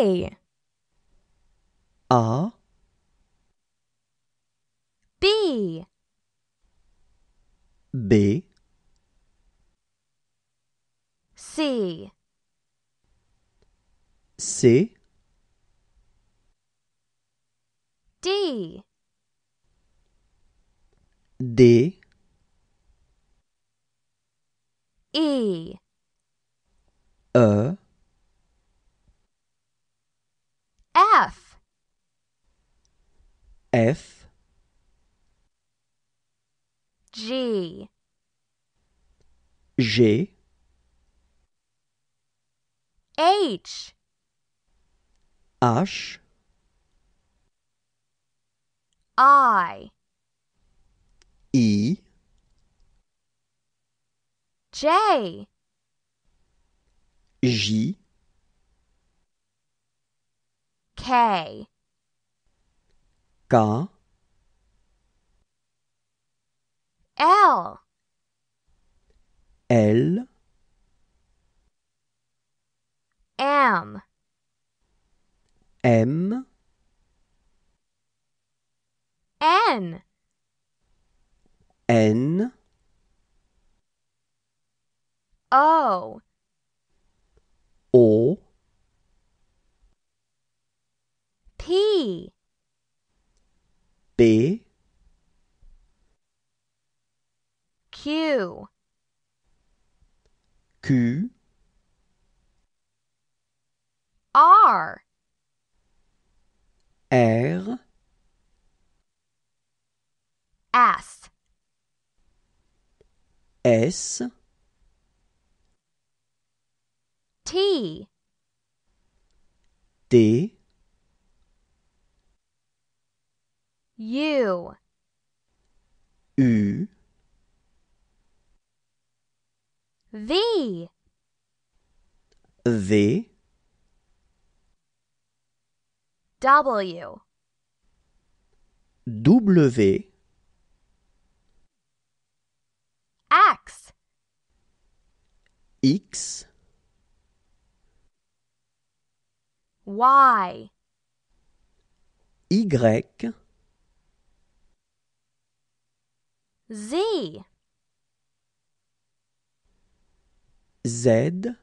A R B B C C D D E E F G G H H I E J J K Có. L. B Q Q R R S S T D U U V V W W X X Y Y Z. Z